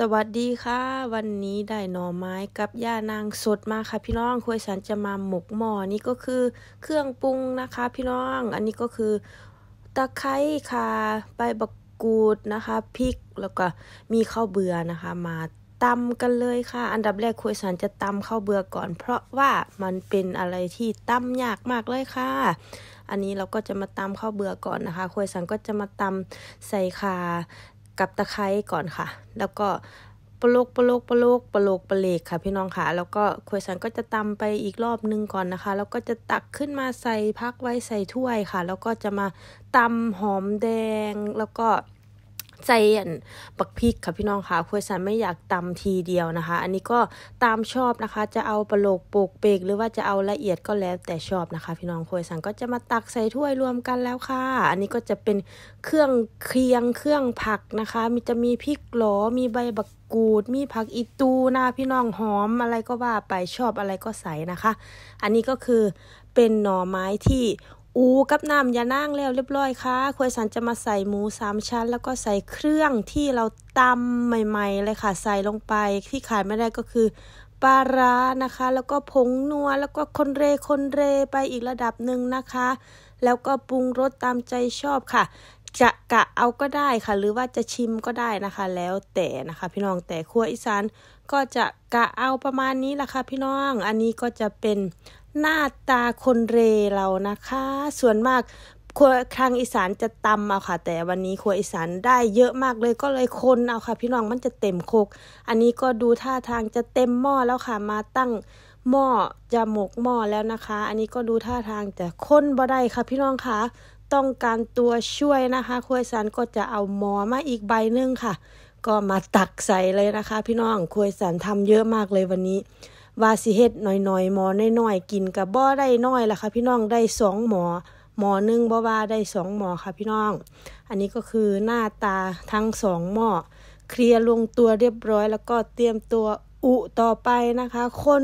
สวัสดีค่ะ วันนี้ได้หน่อไม้กับย่านางสดมาค่ะ พี่น้องคุยสันจะมาหมกหม้อนี่ก็คือเครื่องปรุงนะคะ พี่น้อง อันนี้ก็คือ ตะไคร้ค่ะใบบักกูดนะคะพริกแล้วก็มีข้าวเบื่อนะคะ มาตำกันเลยค่ะ อันดับแรกคุยสันจะตำข้าวเบื่อก่อน เพราะว่ามันเป็นอะไรที่ตำยากมากเลยค่ะ อันนี้เราก็จะมาตำข้าวเบื่อก่อนนะคะคุยสันก็จะมาตำใส่ขากับตะไคร้ก่อนค่ะ แล้วก็ปลกปลกปลกปลกปเลกค่ะ พี่น้องค่ะ แล้วก็ควยสันก็จะตำไปอีกรอบนึงก่อนนะคะ แล้วก็จะตักขึ้นมาใส่พักไว้ใส่ถ้วยค่ะ แล้วก็จะมาตำหอมแดง แล้วก็ใจอันปักพริกค่ะพี่น้องค่ะคุยสันไม่อยากตำทีเดียวนะคะ อันนี้ก็ตามชอบนะคะ จะเอาปลกโปกเปก หรือว่าจะเอาละเอียดก็แล้วแต่ชอบนะคะ พี่น้องคุยสันก็จะมาตักใส่ถ้วยรวมกันแล้วค่ะ อันนี้ก็จะเป็นเครื่องเคียงเครื่องผักนะคะ มีจะมีพริกหลอมีใบบักกูด มีผักอีตูนะพี่น้องหอมอะไรก็ว่าไปชอบอะไรก็ใส่นะคะ อันนี้ก็คือเป็นหน่อไม้ที่อูกับน้ำยานางแล้วเรียบร้อยค่ะ ควยสันจะมาใส่หมูสามชั้นแล้วก็ใส่เครื่องที่เราตำใหม่ๆเลยค่ะใส่ลงไป ที่ขายไม่ได้ก็คือปลาร้านะคะ แล้วก็ผงนัวแล้วก็คนเรคนเรไปอีกระดับหนึ่งนะคะ แล้วก็ปรุงรสตามใจชอบค่ะจะกะเอาก็ได้ค่ะ หรือว่าจะชิมก็ได้นะคะ แล้วแต่นะคะ พี่น้องแต่ครัวอีสานก็จะกะเอาประมาณนี้ละค่ะพี่น้องอันนี้ก็จะเป็นหน้าตาคนเรเรานะคะ ส่วนมากครัวทางอีสานจะตำเอาค่ะ แต่วันนี้ครัวอีสานได้เยอะมากเลยก็เลยคนเอาค่ะ พี่น้องมันจะเต็มโคกอันนี้ก็ดูท่าทางจะเต็มหม้อแล้วค่ะ มาตั้งหม้อจะหมกหม้อแล้วนะคะ อันนี้ก็ดูท่าทางแต่คนบ่ได้ค่ะพี่น้องคะต้องการตัวช่วยนะคะควยสันก็จะเอาหมอมาอีกใบหนึ่งค่ะ ก็มาตักใส่เลยนะคะ พี่น้องควยสันทำเยอะมากเลยวันนี้วาสิเฮ็ดหน่อยๆหมอน้อยๆกินกับบ่ได้น้อยละค่ะพี่น้องได้สองหมอหมอหนึ่งบ่ว่าได้สองหมอค่ะพี่น้องอันนี้ก็คือหน้าตาทั้งสองหมอเคลียร์ลงตัวเรียบร้อย แล้วก็เตรียมตัวอุต่อไปนะคะ คน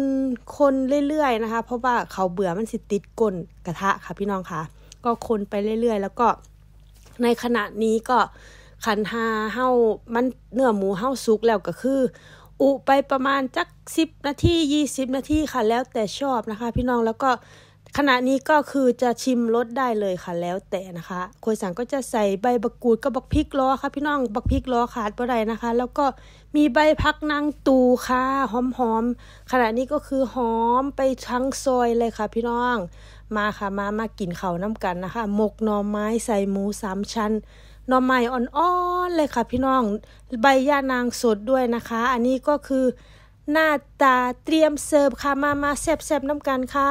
คนเรื่อยๆนะคะเพราะว่าเขาเบื่อมันสิติดก้นกระทะค่ะพี่น้องค่ะก็คนไปเรื่อย ๆ แล้วก็ในขณะนี้ก็ขันหาเฮ้ามันเนื้อหมูเฮ้าสุกแล้วก็คือ อุไปประมาณจักสิบนาทียี่สิบนาทีค่ะแล้วแต่ชอบนะคะพี่น้องแล้วก็ขณะนี้ก็คือจะชิมรสได้เลยค่ะ แล้วแต่นะคะคคยสังก็จะใส่ใบบักกูดกับบักพริกล้อค่ะ พี่น้องบักพริกล้อขาดเมื่อไรนะคะ แล้วก็มีใบพักนางตูค่ะหอมๆ ขณะนี้ก็คือหอมไปทั้งซอยเลยค่ะ พี่น้องมาค่ะ มามากินเขาน้ำกันนะคะหมกหน่อไม้ใส่หมูสามชั้นหน่อไม้อ่อนๆเลยค่ะ พี่น้องใบย่านางสดด้วยนะคะ อันนี้ก็คือหน้าตาเตรียมเสิร์ฟค่ะมา มาแซ่บๆน้ำกันค่ะ